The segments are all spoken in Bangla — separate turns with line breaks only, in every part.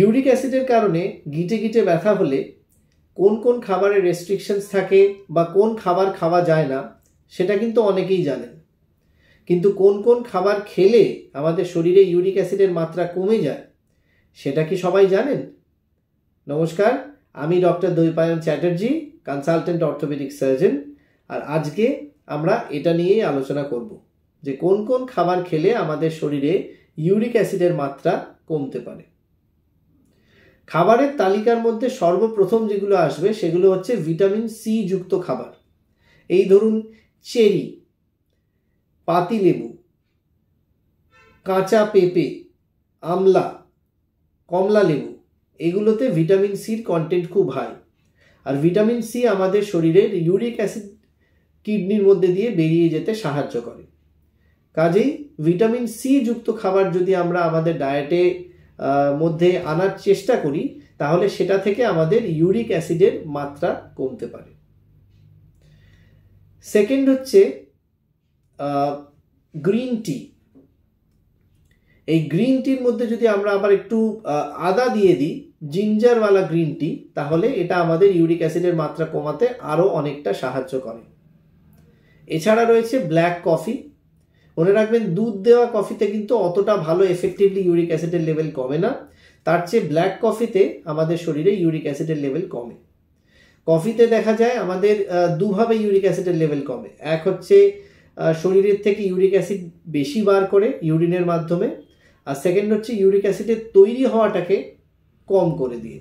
ইউরিক অ্যাসিডের কারণে গিটে গিটে ব্যথা হলে কোন কোন খাবারের রেস্ট্রিকশনস থাকে বা কোন খাবার খাওয়া যায় না সেটা কিন্তু অনেকেই জানেন কিন্তু কোন কোন খাবার খেলে আমাদের শরীরে ইউরিক অ্যাসিডের মাত্রা কমে যায় সেটা কি সবাই জানেন নমস্কার আমি doctor Dwaipayan Chatterjee consultant orthopaedic surgeon আর আজকে আমরা এটা নিয়েই আলোচনা করব যে কোন কোন খাবার খেলে আমাদের শরীরে ইউরিক অ্যাসিডের মাত্রা কমতে পারে খাবারের তালিকার মধ্যে সর্বপ্রথম যেগুলো আসবে সেগুলো হচ্ছে ভিটামিন সি যুক্ত খাবার এই ধরুন চেরি পাতিলেবু কাঁচা পেঁপে আমলা কমলা লেবু এগুলোতে ভিটামিন সির কন্টেন্ট খুব হাই আর ভিটামিন সি আমাদের শরীরের ইউরিক অ্যাসিড কিডনির মধ্যে দিয়ে বেরিয়ে যেতে সাহায্য করে কাজেই ভিটামিন সি যুক্ত খাবার যদি আমরা আমাদের ডায়েটে মধ্যে আনার চেষ্টা করি তাহলে সেটা থেকে আমাদের ইউরিক অ্যাসিডের মাত্রা কমতে পারে সেকেন্ড হচ্ছে গ্রিন টি এই গ্রিন টির মধ্যে যদি আমরা আবার একটু আদা দিয়ে দিই জিঞ্জারওয়ালা গ্রিন টি তাহলে এটা আমাদের ইউরিক অ্যাসিডের মাত্রা কমাতে আরও অনেকটা সাহায্য করে এছাড়া রয়েছে ব্ল্যাক কফি মনে রাখবেন দুধ দেওয়া কফিতে কিন্তু অতটা ভালো এফেক্টিভলি ইউরিক অ্যাসিডের লেভেল কমে না তার চেয়ে ব্ল্যাক কফিতে আমাদের শরীরে ইউরিক অ্যাসিডের লেভেল কমে কফিতে দেখা যায় আমাদের দুভাবে ইউরিক অ্যাসিডের লেভেল কমে এক হচ্ছে শরীরের থেকে ইউরিক অ্যাসিড বেশি বার করে ইউরিনের মাধ্যমে আর সেকেন্ড হচ্ছে ইউরিক অ্যাসিডের তৈরি হওয়াটাকে কম করে দিয়ে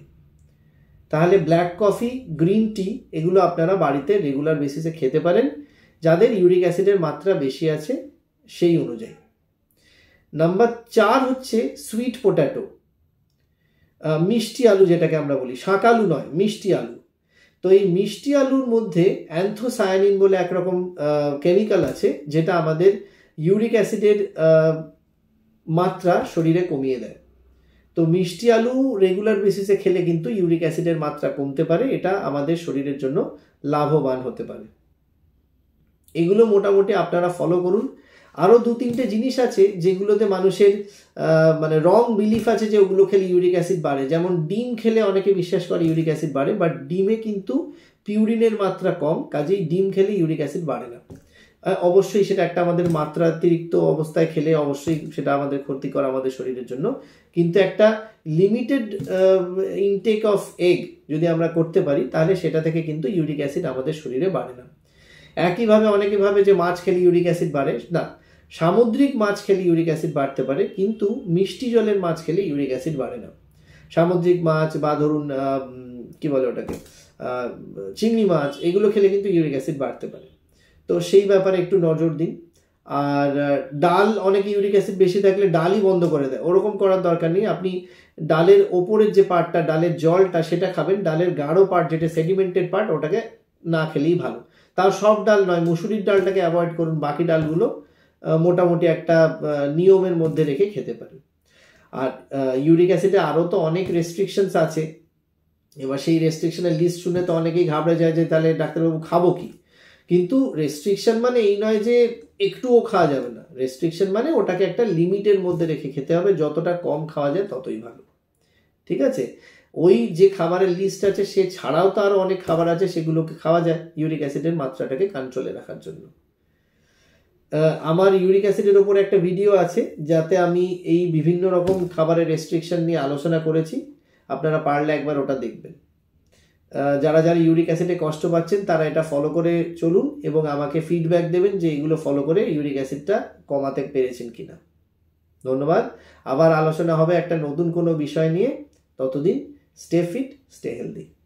তাহলে ব্ল্যাক কফি গ্রিন টি এগুলো আপনারা বাড়িতে রেগুলার বেসিসে খেতে পারেন যাদের ইউরিক অ্যাসিডের মাত্রা বেশি আছে সেই অনুযায়ী নাম্বার চার হচ্ছে সুইট পোট্যাটো মিষ্টি আলু যেটাকে আমরা বলি শাঁকালু নয় মিষ্টি আলু তো এই মিষ্টি আলুর মধ্যে অ্যান্থোসায়ানিন বলে একরকম কেমিক্যাল আছে যেটা আমাদের ইউরিক অ্যাসিডের মাত্রা শরীরে কমিয়ে দেয় তো মিষ্টি আলু রেগুলার বেসিসে খেলে কিন্তু ইউরিক অ্যাসিডের মাত্রা কমতে পারে এটা আমাদের শরীরের জন্য লাভবান হতে পারে এগুলো মোটামুটি আপনারা ফলো করুন আরও দু তিনটে জিনিস আছে যেগুলোতে মানুষের মানে রং বিলিফ আছে যে ওগুলো খেলে ইউরিক অ্যাসিড বাড়ে যেমন ডিম খেলে অনেকে বিশ্বাস করে ইউরিক অ্যাসিড বাড়ে বাট ডিমে কিন্তু পিউরিনের মাত্রা কম কাজেই ডিম খেলে ইউরিক অ্যাসিড বাড়ে না অবশ্যই সেটা একটা আমাদের মাত্রাতিরিক্ত অবস্থায় খেলে অবশ্যই সেটা আমাদের ক্ষতিকর আমাদের শরীরের জন্য কিন্তু একটা লিমিটেড ইনটেক অফ এগ যদি আমরা করতে পারি তাহলে সেটা থেকে কিন্তু ইউরিক অ্যাসিড আমাদের শরীরে বাড়ে না একইভাবে অনেকে ভাবে যে মাছ খেলে ইউরিক অ্যাসিড বাড়ে না সামুদ্রিক মাছ খেলে ইউরিক অ্যাসিড বাড়তে পারে কিন্তু মিষ্টি জলের মাছ খেলে ইউরিক অ্যাসিড বাড়ে না সামুদ্রিক মাছ বা ধরুন কী বলে ওটাকে চিংড়ি মাছ এগুলো খেলে কিন্তু ইউরিক অ্যাসিড বাড়তে পারে তো সেই ব্যাপারে একটু নজর দিন আর ডাল অনেকে ইউরিক অ্যাসিড বেশি থাকলে ডালই বন্ধ করে দেয় ওরকম করার দরকার নেই আপনি ডালের ওপরের যে পার্টটা ডালের জলটা সেটা খাবেন ডালের গাঢ় পার্ট যেটা সেডিমেন্টেড পার্ট ওটাকে না খেলেই ভালো তাও সব ডাল নয় মুসুরির ডালটাকে অ্যাভয়েড করুন বাকি ডালগুলো মোটামুটি একটা নিয়মের মধ্যে রেখে খেতে পারি আর ইউরিক অ্যাসিডে আরও তো অনেক রেস্ট্রিকশনস আছে এবার সেই রেস্ট্রিকশনের লিস্ট শুনে তো অনেকেই ঘাবড়ে যায় যে তাহলে ডাক্তারবাবু খাবো কি কিন্তু রেস্ট্রিকশন মানে এই নয় যে একটুও খাওয়া যাবে না রেস্ট্রিকশন মানে ওটাকে একটা লিমিটের মধ্যে রেখে খেতে হবে যতটা কম খাওয়া যায় ততই ভালো ঠিক আছে ওই যে খাবারের লিস্ট আছে সে ছাড়াও তো আরও অনেক খাবার আছে সেগুলোকে খাওয়া যায় ইউরিক অ্যাসিডের মাত্রাটাকে কন্ট্রোলে রাখার জন্য আমার ইউরিক অ্যাসিডের ওপর একটা ভিডিও আছে যাতে আমি এই বিভিন্ন রকম খাবারের রেস্ট্রিকশন নিয়ে আলোচনা করেছি আপনারা পারলে একবার ওটা দেখবেন যারা যারা ইউরিক অ্যাসিডে কষ্ট পাচ্ছেন তারা এটা ফলো করে চলুন এবং আমাকে ফিডব্যাক দেবেন যে এগুলো ফলো করে ইউরিক অ্যাসিডটা কমাতে পেরেছেন কিনা ধন্যবাদ আবার আলোচনা হবে একটা নতুন কোনো বিষয় নিয়ে ততদিন স্টে ফিট স্টে হেলদি